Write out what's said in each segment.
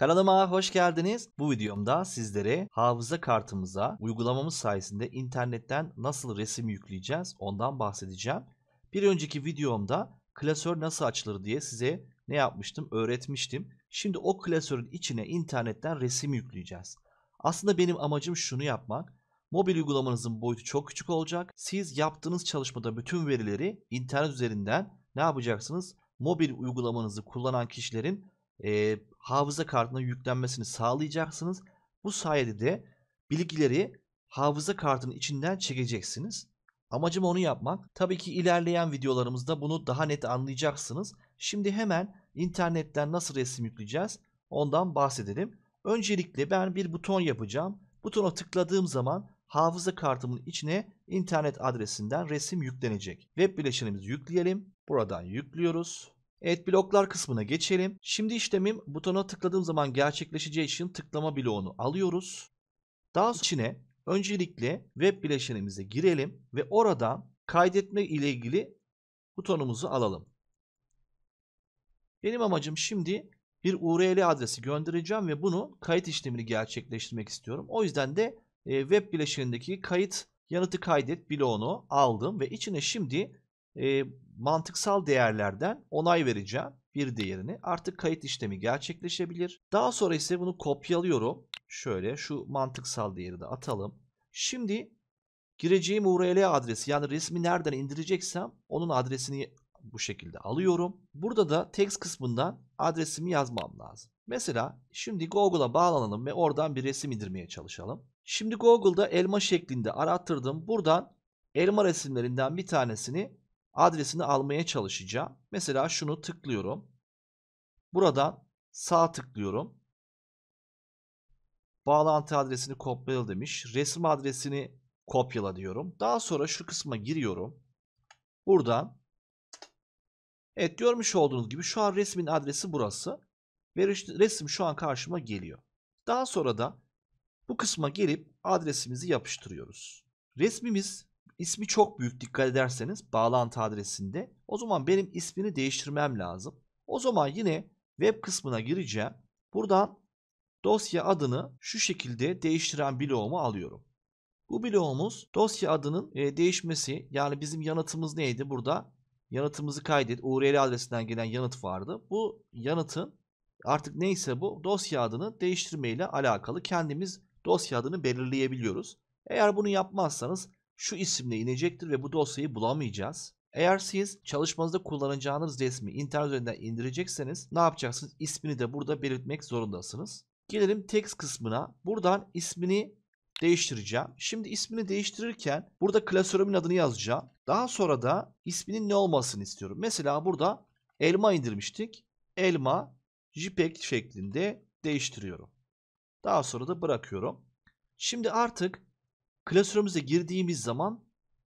Kanalıma hoş geldiniz. Bu videomda sizlere hafıza kartımıza uygulamamız sayesinde internetten nasıl resim yükleyeceğiz ondan bahsedeceğim. Bir önceki videomda klasör nasıl açılır diye size ne yapmıştım öğretmiştim. Şimdi o klasörün içine internetten resim yükleyeceğiz. Aslında benim amacım şunu yapmak. Mobil uygulamanızın boyutu çok küçük olacak. Siz yaptığınız çalışmada bütün verileri internet üzerinden ne yapacaksınız? Mobil uygulamanızı kullanan kişilerin e, hafıza kartına yüklenmesini sağlayacaksınız. Bu sayede de bilgileri hafıza kartının içinden çekeceksiniz. Amacım onu yapmak. Tabii ki ilerleyen videolarımızda bunu daha net anlayacaksınız. Şimdi hemen internetten nasıl resim yükleyeceğiz ondan bahsedelim. Öncelikle ben bir buton yapacağım. Butona tıkladığım zaman hafıza kartımın içine internet adresinden resim yüklenecek. Web bileşenimizi yükleyelim. Buradan yüklüyoruz. Evet bloklar kısmına geçelim. Şimdi işlemim butona tıkladığım zaman gerçekleşeceği için tıklama bloğunu alıyoruz. Daha sonra içine öncelikle web bileşenimize girelim ve oradan kaydetme ile ilgili butonumuzu alalım. Benim amacım şimdi bir URL adresi göndereceğim ve bunu kayıt işlemini gerçekleştirmek istiyorum. O yüzden de e, web bileşenindeki kayıt yanıtı kaydet bloğunu aldım ve içine şimdi e, mantıksal değerlerden onay vereceğim bir değerini. Artık kayıt işlemi gerçekleşebilir. Daha sonra ise bunu kopyalıyorum. Şöyle şu mantıksal değeri de atalım. Şimdi gireceğim URL adresi yani resmi nereden indireceksem onun adresini bu şekilde alıyorum. Burada da text kısmından adresimi yazmam lazım. Mesela şimdi Google'a bağlanalım ve oradan bir resim indirmeye çalışalım. Şimdi Google'da elma şeklinde arattırdım. Buradan elma resimlerinden bir tanesini adresini almaya çalışacağım. Mesela şunu tıklıyorum. Buradan sağ tıklıyorum. Bağlantı adresini kopyala demiş. Resim adresini kopyala diyorum. Daha sonra şu kısma giriyorum. Buradan Evet görmüş olduğunuz gibi şu an resmin adresi burası. Ve resim şu an karşıma geliyor. Daha sonra da bu kısma gelip adresimizi yapıştırıyoruz. Resmimiz İsmi çok büyük dikkat ederseniz bağlantı adresinde. O zaman benim ismini değiştirmem lazım. O zaman yine web kısmına gireceğim. Buradan dosya adını şu şekilde değiştiren bloğumu alıyorum. Bu bloğumuz dosya adının e, değişmesi yani bizim yanıtımız neydi burada? Yanıtımızı kaydet. URL adresinden gelen yanıt vardı. Bu yanıtın artık neyse bu dosya adını değiştirmeyle alakalı kendimiz dosya adını belirleyebiliyoruz. Eğer bunu yapmazsanız şu isimle inecektir ve bu dosyayı bulamayacağız. Eğer siz çalışmanızda kullanacağınız resmi internet üzerinden indirecekseniz ne yapacaksınız? İsmini de burada belirtmek zorundasınız. Gelelim text kısmına. Buradan ismini değiştireceğim. Şimdi ismini değiştirirken burada klasörümün adını yazacağım. Daha sonra da isminin ne olmasını istiyorum. Mesela burada elma indirmiştik. Elma JPEG şeklinde değiştiriyorum. Daha sonra da bırakıyorum. Şimdi artık Klasörümüze girdiğimiz zaman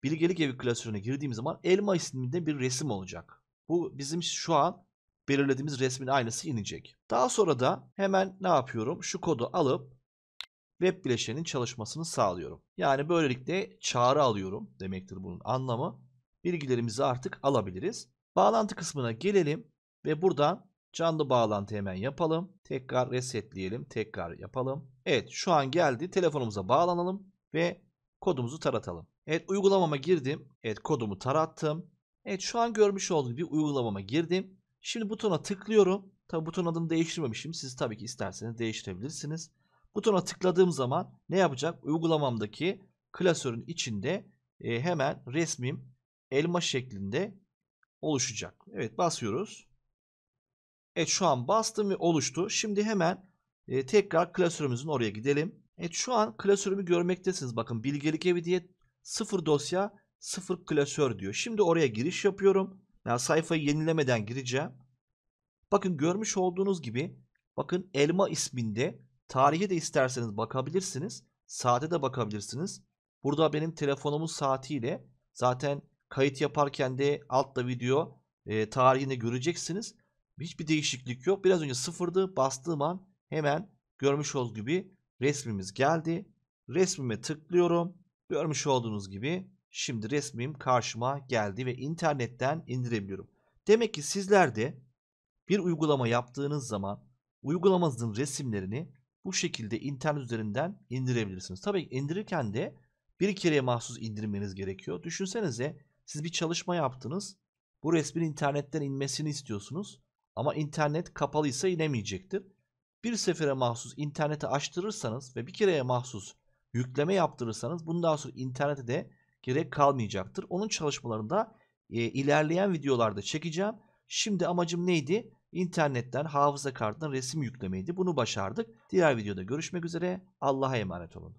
bilgelik evi klasörüne girdiğimiz zaman elma isminde bir resim olacak. Bu bizim şu an belirlediğimiz resmin aynısı inecek. Daha sonra da hemen ne yapıyorum? Şu kodu alıp web bileşenin çalışmasını sağlıyorum. Yani böylelikle çağrı alıyorum demektir bunun anlamı. Bilgilerimizi artık alabiliriz. Bağlantı kısmına gelelim ve buradan canlı bağlantı hemen yapalım. Tekrar resetleyelim. Tekrar yapalım. Evet şu an geldi. Telefonumuza bağlanalım ve kodumuzu taratalım. Evet uygulamama girdim. Evet kodumu tarattım. Evet şu an görmüş olduğunuz bir uygulamama girdim. Şimdi butona tıklıyorum. Tabi buton adını değiştirmemişim. Siz tabii ki isterseniz değiştirebilirsiniz. Butona tıkladığım zaman ne yapacak? Uygulamamdaki klasörün içinde e, hemen resmim elma şeklinde oluşacak. Evet basıyoruz. Evet şu an bastım ve oluştu. Şimdi hemen e, tekrar klasörümüzün oraya gidelim. Evet şu an klasörümü görmektesiniz. Bakın bilgelik evi diye sıfır dosya sıfır klasör diyor. Şimdi oraya giriş yapıyorum. Yani sayfayı yenilemeden gireceğim. Bakın görmüş olduğunuz gibi bakın elma isminde tarihi de isterseniz bakabilirsiniz. Saate de bakabilirsiniz. Burada benim telefonumun saatiyle zaten kayıt yaparken de altta video e, tarihini göreceksiniz. Hiçbir değişiklik yok. Biraz önce sıfırdı. Bastığım an hemen görmüş olduğunuz gibi Resmimiz geldi. Resmime tıklıyorum. Görmüş olduğunuz gibi şimdi resmim karşıma geldi ve internetten indirebiliyorum. Demek ki sizler de bir uygulama yaptığınız zaman uygulamanızın resimlerini bu şekilde internet üzerinden indirebilirsiniz. Tabii indirirken de bir kereye mahsus indirmeniz gerekiyor. Düşünsenize siz bir çalışma yaptınız. Bu resmin internetten inmesini istiyorsunuz. Ama internet kapalıysa inemeyecektir bir sefere mahsus interneti açtırırsanız ve bir kereye mahsus yükleme yaptırırsanız bundan sonra internete de gerek kalmayacaktır. Onun çalışmalarını da e, ilerleyen videolarda çekeceğim. Şimdi amacım neydi? İnternetten hafıza kartına resim yüklemeydi. Bunu başardık. Diğer videoda görüşmek üzere. Allah'a emanet olun.